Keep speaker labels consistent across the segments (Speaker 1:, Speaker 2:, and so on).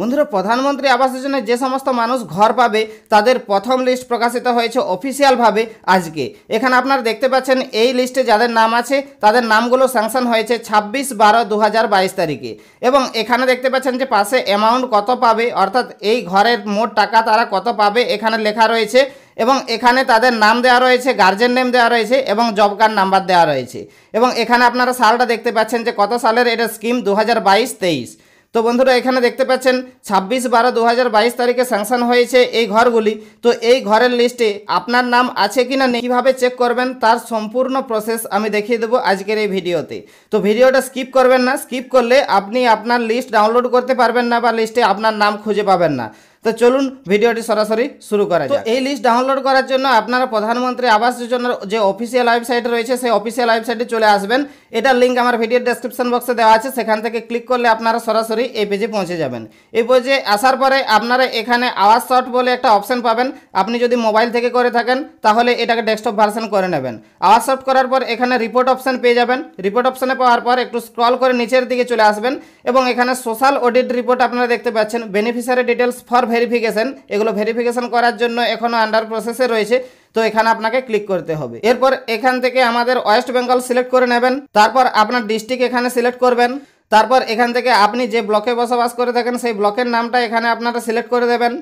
Speaker 1: বন্ধুরা প্রধানমন্ত্রী আবাস যোজনায় যে সমস্ত মানুষ ঘর পাবে তাদের প্রথম লিস্ট প্রকাশিত হয়েছে অফিসিয়ালভাবে আজকে এখানে আপনারা দেখতে পাচ্ছেন এই লিস্টে যাদের নাম আছে তাদের নামগুলো স্যাংশন হয়েছে ছাব্বিশ বারো দু তারিখে এবং এখানে দেখতে পাচ্ছেন যে পাশে অ্যামাউন্ট কত পাবে অর্থাৎ এই ঘরের মোট টাকা তারা কত পাবে এখানে লেখা রয়েছে এবং এখানে তাদের নাম দেওয়া রয়েছে গার্জেন নেম দেওয়া রয়েছে এবং জব কার্ড নাম্বার দেওয়া রয়েছে এবং এখানে আপনারা সালটা দেখতে পাচ্ছেন যে কত সালের এটা স্কিম দু হাজার বাইশ তেইশ তো বন্ধুরা এখানে দেখতে পাচ্ছেন ছাব্বিশ বারো দু হাজার তারিখে স্যাংশন হয়েছে এই ঘরগুলি তো এই ঘরের লিস্টে আপনার নাম আছে কি না কীভাবে চেক করবেন তার সম্পূর্ণ প্রসেস আমি দেখিয়ে দেবো আজকের এই ভিডিওতে তো ভিডিওটা স্কিপ করবেন না স্কিপ করলে আপনি আপনার লিস্ট ডাউনলোড করতে পারবেন না বা লিস্টে আপনার নাম খুঁজে পাবেন না তো চলুন ভিডিওটি সরাসরি শুরু করা যায় এই লিস্ট ডাউনলোড করার জন্য আপনারা প্রধানমন্ত্রী আবাস যোজনার যে অফিসিয়াল ওয়েবসাইট রয়েছে সেই অফিসিয়াল ওয়েবসাইটে চলে আসবেন এটার লিঙ্ক আমার ভিডিওর ডেসক্রিপশন বক্সে দেওয়া আছে সেখান থেকে ক্লিক করলে আপনারা সরাসরি এই পেজে পৌঁছে যাবেন এই পেজে আসার পরে আপনারা এখানে আওয়াজ শর্ট বলে একটা অপশন পাবেন আপনি যদি মোবাইল থেকে করে থাকেন তাহলে এটাকে ডেস্কটপ ভার্সন করে নেবেন আওয়াজ শর্ট করার পর এখানে রিপোর্ট অপশন পেয়ে যাবেন রিপোর্ট অপশনে পাওয়ার পর একটু স্ক্রল করে নিচের দিকে চলে আসবেন এবং এখানে সোশ্যাল অডিট রিপোর্ট আপনারা দেখতে পাচ্ছেন বেনিফিশিয়ারি ডিটেলস ফর ভেরিফিকেশন এগুলো ভেরিফিকেশন করার জন্য এখনও আন্ডার প্রসেসে রয়েছে তো এখানে আপনাকে ক্লিক করতে হবে এরপর এখান থেকে আমাদের ওয়েস্ট বেঙ্গল সিলেক্ট করে নেবেন তারপর আপনার ডিস্ট্রিক্ট এখানে সিলেক্ট করবেন তারপর এখান থেকে আপনি যে ব্লকে বসবাস করে থাকেন সেই ব্লকের নামটা এখানে আপনারা সিলেক্ট করে দেবেন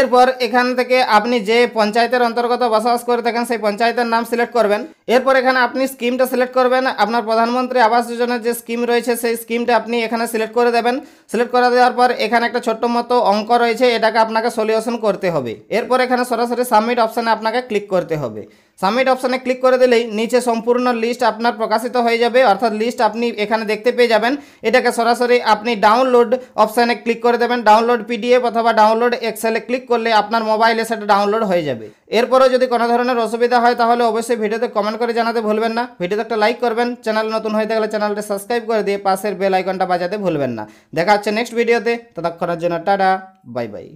Speaker 1: এরপর এখান থেকে আপনি যে পঞ্চায়েতের অন্তর্গত বসবাস করে থাকেন সেই পঞ্চায়েতের নাম সিলেক্ট করবেন এরপর এখানে আপনি স্কিমটা সিলেক্ট করবেন আপনার প্রধানমন্ত্রী আবাস যোজনার যে স্কিম রয়েছে সেই স্কিমটা আপনি এখানে সিলেক্ট করে দেবেন সিলেক্ট করে দেওয়ার পর এখানে একটা ছোট্ট মতো অঙ্ক রয়েছে এটাকে আপনাকে সলিউশন করতে হবে এরপর এখানে সরাসরি সাবমিট অপশানে আপনাকে ক্লিক করতে হবে সাবমিট অপশানে ক্লিক করে দিলেই নিচে সম্পূর্ণ লিস্ট আপনার প্রকাশিত হয়ে যাবে অর্থাৎ লিস্ট আপনি এখানে দেখতে পেয়ে যাবেন এটাকে সরাসরি আপনি ডাউনলোড অপশানে ক্লিক করে দেবেন ডাউনলোড পিডিএফ অথবা ডাউনলোড এক্সেলে ক্লিক করলে আপনার মোবাইলে সেটা ডাউনলোড হয়ে যাবে এরপরেও যদি কোনো ধরনের অসুবিধা হয় তাহলে অবশ্যই ভিডিওতে কমেন্ট করে জানাতে ভুলবেন না ভিডিওতে একটা লাইক করবেন চ্যানেল নতুন হয়ে থাকলে চ্যানেলটা সাবস্ক্রাইব করে দিয়ে পাশের বেল আইকনটা বাজাতে ভুলবেন না দেখা হচ্ছে নেক্সট ভিডিওতে ততক্ষণের জন্য টাটা বাই বাই